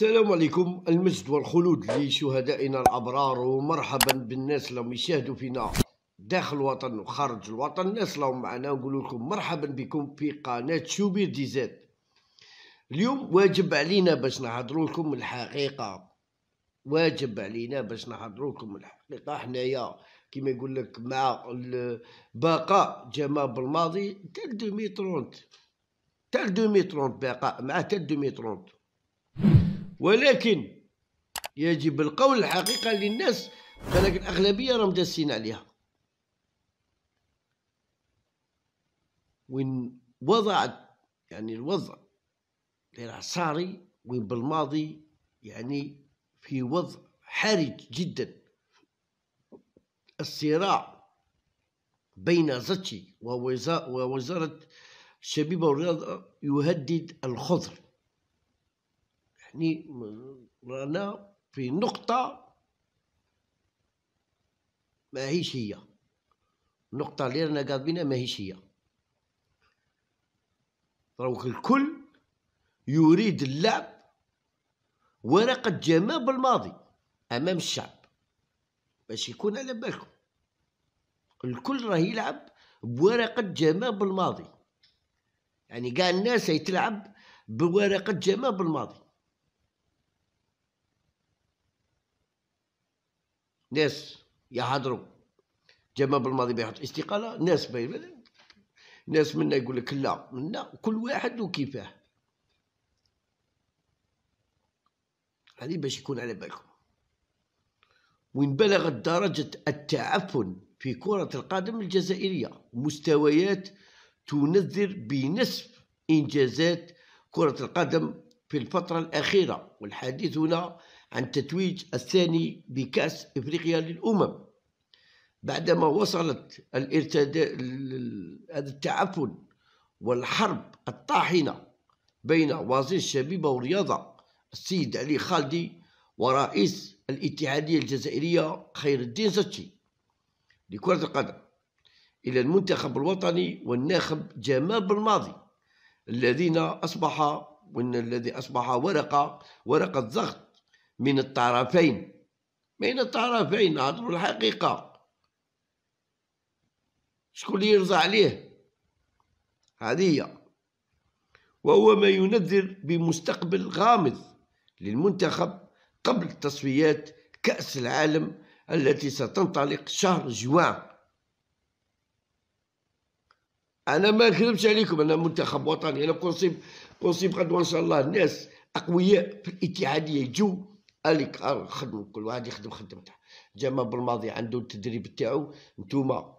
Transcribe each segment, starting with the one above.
السلام عليكم المجد والخلود لشهدائنا الابرار ومرحبا بالناس اللي يشاهدوا فينا داخل الوطن وخارج الوطن الناس اللي معنا نقول لكم مرحبا بكم في قناه شوبير زاد اليوم واجب علينا باش نحضروا لكم الحقيقه واجب علينا باش نحضروا لكم الحقيقه حنايا كما يقول لك مع بقاء جماب بالماضي تال 2030 تال 2030 بقاء مع تال 2030 ولكن يجب القول الحقيقه للناس ولكن الاغلبيه راهم داسين عليها وين وضعت يعني الوضع العصاري وين بالماضي يعني في وضع حرج جدا الصراع بين زتشي ووزارة الشبيبة والرياضة يهدد الخضر يعني رانا في نقطة ماهيش هي النقطة اللي رانا قابلينها ماهيش هي دروك الكل يريد اللعب ورقة جماب بالماضي أمام الشعب باش يكون على بالكم الكل راه يلعب بورقة جماب بالماضي يعني كاع الناس تلعب بورقة جماب بالماضي ناس يهضروا جمع بالماضي بيحط استقاله ناس باين ناس منا يقول لك لا منا كل واحد وكيفاه هذه باش يكون على بالكم وإن بلغت درجة التعفن في كرة القدم الجزائرية مستويات تنذر بنصف إنجازات كرة القدم في الفترة الأخيرة والحديث هنا عن تتويج الثاني بكأس إفريقيا للأمم بعدما وصلت الارتد... التعفن والحرب الطاحنة بين وزير الشبيبة والرياضة السيد علي خالدي ورئيس الاتحادية الجزائرية خير الدين زتشي لكرة القدم إلى المنتخب الوطني والناخب جمال بالماضي الذين أصبح وإن الذي أصبح ورقة ورقة ضغط من الطرفين بين الطرفين نهضروا الحقيقة شكون اللي يرضى عليه هذه هي وهو ما ينذر بمستقبل غامض للمنتخب قبل تصفيات كأس العالم التي ستنطلق شهر جوان انا ما نكذبش عليكم انا منتخب وطني انا كونسيب كونسيب غدوه ان شاء الله الناس اقوياء في الاتحاديه يجوا اليك خدم كل واحد يخدم خدمته جمال بالماضي عنده التدريب تاعو نتوما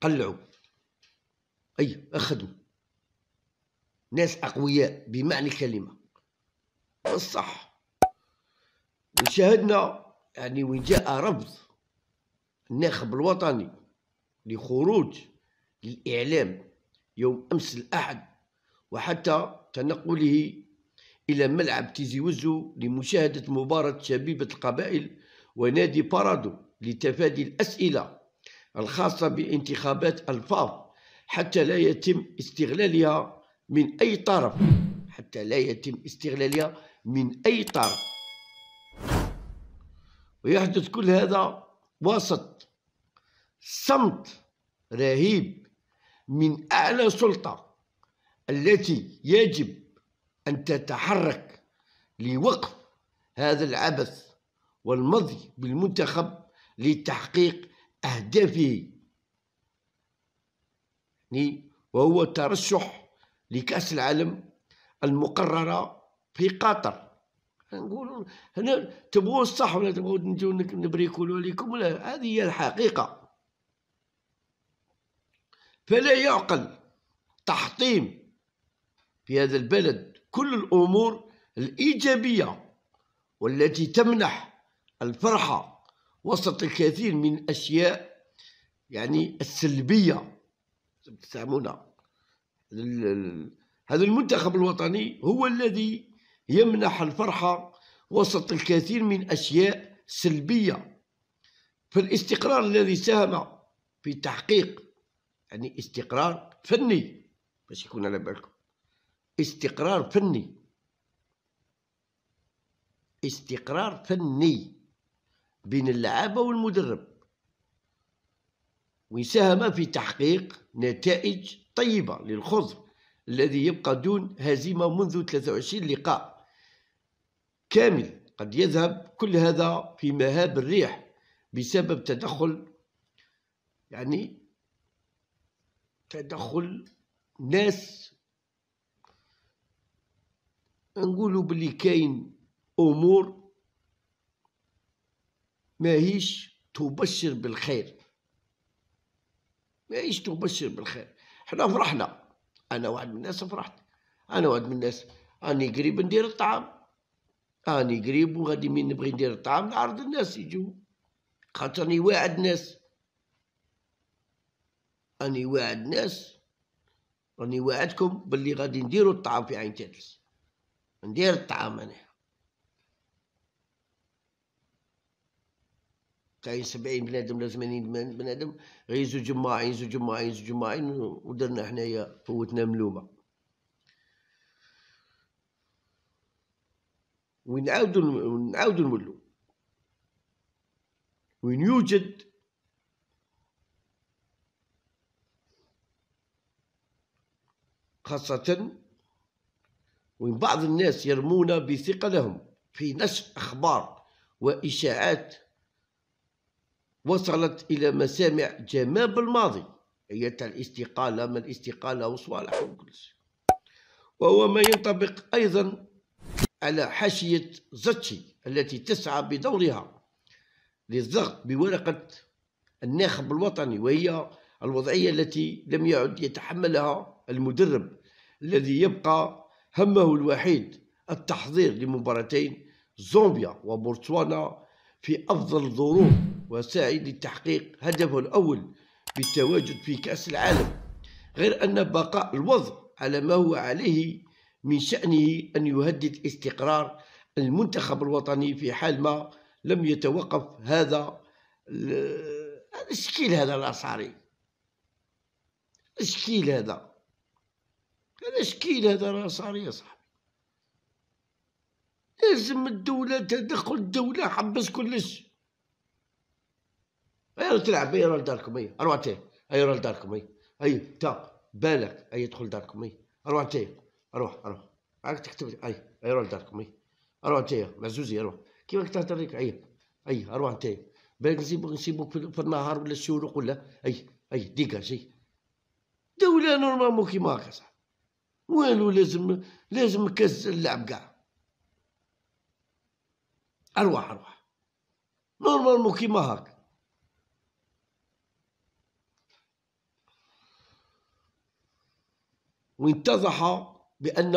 قلعوا اي اخدم ناس اقوياء بمعنى الكلمه الصح وشاهدنا يعني وين جاء رفض الناخب الوطني لخروج للاعلام يوم امس الاحد وحتى تنقله إلى ملعب تيزي وزو لمشاهدة مباراة شبيبة القبائل ونادي بارادو لتفادي الأسئلة الخاصة بانتخابات الفاظ حتى لا يتم استغلالها من أي طرف حتى لا يتم استغلالها من أي طرف ويحدث كل هذا وسط صمت رهيب من أعلى سلطة التي يجب أن تتحرك لوقف هذا العبث والمضي بالمنتخب لتحقيق أهدافه وهو ترشح لكأس العالم المقررة في قطر نقول هنا تبغوا الصح ولا تبغوا نجيو نبريكولوا لكم ولا هذه هي الحقيقة فلا يعقل تحطيم في هذا البلد كل الأمور الإيجابية والتي تمنح الفرحة وسط الكثير من الأشياء يعني السلبية تفهمون هذا المنتخب الوطني هو الذي يمنح الفرحة وسط الكثير من أشياء سلبية فالاستقرار الذي ساهم في تحقيق يعني استقرار فني باش يكون على بالكم استقرار فني استقرار فني بين اللعابه والمدرب ويساهم في تحقيق نتائج طيبه للخضر الذي يبقى دون هزيمه منذ 23 لقاء كامل قد يذهب كل هذا في مهاب الريح بسبب تدخل يعني تدخل ناس نقولوا بلي كاين امور ماهيش تبشر بالخير ماهيش تبشر بالخير حنا فرحنا انا واحد من الناس فرحت انا واحد من الناس راني قريب ندير الطعام راني قريب وغادي من نبغي ندير الطعام نعرض الناس يجوا خاطرني واعد ناس راني واعد ناس راني واعدكم باللي غادي نديروا الطعام في عين تدلس ندير الطعام انا كاين سبعين بنادم ولا ثمانين بنادم غير زوج جماعين زوج جماعين زوج جماعين ودرنا حنايا قوتنا ملومة ونعاودو نعاودو نولو وين يوجد خاصة بعض الناس يرمون بثقة لهم في نشر أخبار وإشاعات وصلت إلى مسامع جماب الماضي هي أية تاع الاستقالة ما الاستقالة وصوالح وكل وهو ما ينطبق أيضا على حاشية زتشي التي تسعى بدورها للضغط بورقة الناخب الوطني وهي الوضعية التي لم يعد يتحملها المدرب الذي يبقى همه الوحيد التحضير لمباراتين زومبيا وبورتسوانا في أفضل الظروف وسعي لتحقيق هدفه الأول بالتواجد في كأس العالم غير أن بقاء الوضع على ما هو عليه من شأنه أن يهدد استقرار المنتخب الوطني في حال ما لم يتوقف هذا الشكيل هذا الأصعري الشكيل هذا هذا شكيل هذا راه صار يا صاحبي لازم الدولة تدخل الدولة حبس كلش أي أيوة، تلعب أي راه لداركم أي أروح تي أي راه لداركم أي أي تا بالك أي دخل داركم أي أروح تي أروح أروح عاك تكتب أي أي راه لداركم أي أروح تي معزوزي أروح كيما تهضر لك أي أي أروح تي بالك نسيبو نسيبو في النهار ولا الشروق ولا أي أي ديكاج أي دولة نورمالمون كيما هكا صاحبي والو لازم لازم كاس اللعب كاع ارواح ارواح مو كيما هاك وانتضح بان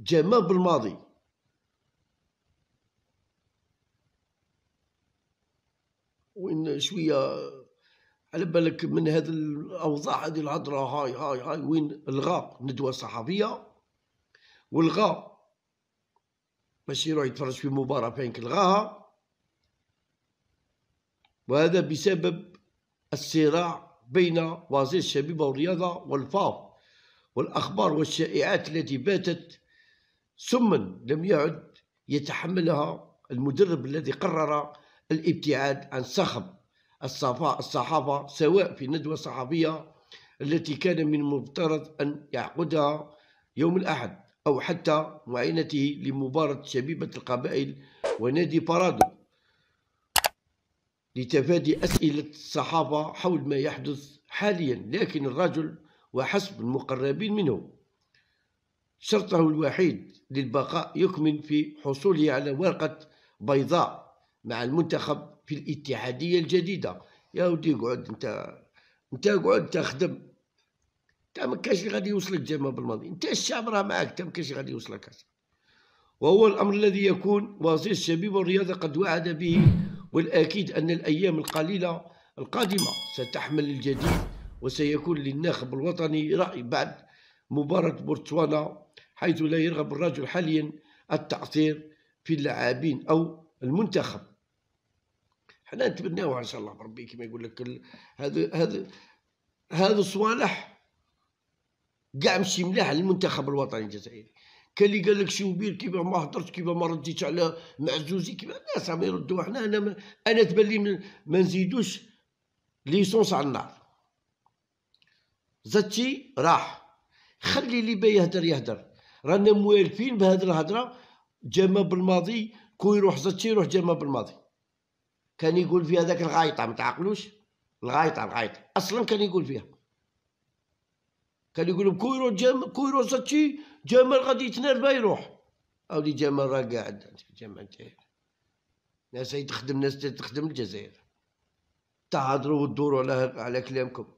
جمال بالماضي وين شويه على بالك من هذه الاوضاع هذه الهضره هاي هاي هاي وين الغاء ندوه صحفيه والغاء باش يروح يتفرج في مباراه فين كلغاها وهذا بسبب الصراع بين وزير الشبيبه والرياضه والفاو والاخبار والشائعات التي باتت سما لم يعد يتحملها المدرب الذي قرر الابتعاد عن صخب الصحافة سواء في الندوة الصحفية التي كان من المفترض أن يعقدها يوم الأحد أو حتى معينته لمباراة شبيبة القبائل ونادي بارادو لتفادي أسئلة الصحافة حول ما يحدث حاليا لكن الرجل وحسب المقربين منه شرطه الوحيد للبقاء يكمن في حصوله على ورقة بيضاء مع المنتخب في الاتحادية الجديدة يا ودي اقعد انت انت اقعد انت خدم انت ما كاش اللي غادي يوصلك جمال بالماضي انت الشعب راه معاك انت ما كاش غادي يوصلك وهو الامر الذي يكون وزير الشباب والرياضه قد وعد به والاكيد ان الايام القليله القادمه ستحمل الجديد وسيكون للناخب الوطني راي بعد مباراه بورتسوانا حيث لا يرغب الرجل حاليا التعثير في اللاعبين او المنتخب حنا نتبناوها ان شاء الله بربي كما يقول لك هذا هذا هذا الصوالح كاع مشي ملاح للمنتخب الوطني الجزائري كان اللي قال لك شي وبير كيما ما هضرت كيما ما رديتش على معزوزي كيما الناس عم يردوا حنا انا ما انا تبان لي ما نزيدوش ليسونس على النار زتي راح خلي اللي با يهدر يهدر رانا موالفين بهذه الهضره جاما بالماضي كون يروح زتي يروح جاما بالماضي كان يقول فيها ذاك الغايطه ما تعقلوش الغايطه الغايطه اصلا كان يقول فيها كان يقول كويرو جام كويرو ساتشي جمال غادي باه يروح اودي جمال راه قاعد جمال انت ناس تخدم ناس تخدم الجزائر تهضروا وتدوروا على على كلامكم